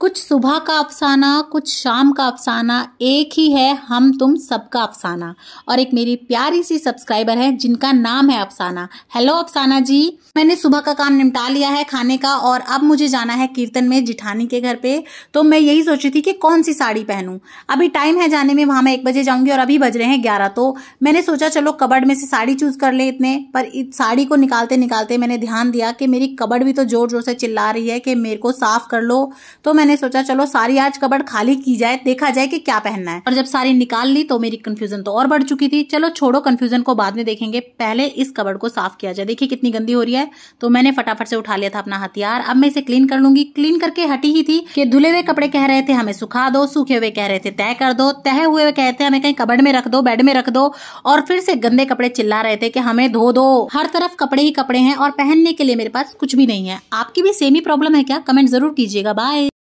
कुछ सुबह का अफसाना कुछ शाम का अफसाना एक ही है हम तुम सबका अफसाना और एक मेरी प्यारी सी सब्सक्राइबर है जिनका नाम है अफसाना हेलो अफसाना जी मैंने सुबह का काम निपटा लिया है खाने का और अब मुझे जाना है कीर्तन में जिठानी के घर पे तो मैं यही सोच रही थी कि कौन सी साड़ी पहनूं अभी टाइम है जाने में वहां मैं एक बजे जाऊंगी और अभी बज रहे हैं ग्यारह तो मैंने सोचा चलो कबड़ में से साड़ी चूज कर ले इतने पर साड़ी को निकालते निकालते मैंने ध्यान दिया कि मेरी कबड़ भी तो जोर जोर से चिल्ला रही है कि मेरे को साफ कर लो तो मैंने मैंने सोचा चलो सारी आज कबड़ खाली की जाए देखा जाए कि क्या पहनना है और जब सारी निकाल ली तो मेरी कंफ्यूजन तो और बढ़ चुकी थी चलो छोड़ो कंफ्यूजन को बाद में देखेंगे पहले इस कबड़ को साफ किया जाए देखिए कितनी गंदी हो रही है तो मैंने फटाफट से उठा लिया था अपना हथियार अब मैं इसे क्लीन कर लूंगी क्लीन करके हटी ही थी कि धुले हुए कपड़े कह रहे थे हमें सुखा दो सूखे हुए कह रहे थे तय कर दो तय हुए कहते हमें कहीं कबड़ में रख दो बेड में रख दो और फिर से गंदे कपड़े चिल्ला रहे थे कि हमें धो दो हर तरफ कपड़े ही कपड़े हैं और पहनने के लिए मेरे पास कुछ भी नहीं है आपकी भी सेम ही प्रॉब्लम है क्या कमेंट जरूर कीजिएगा बाय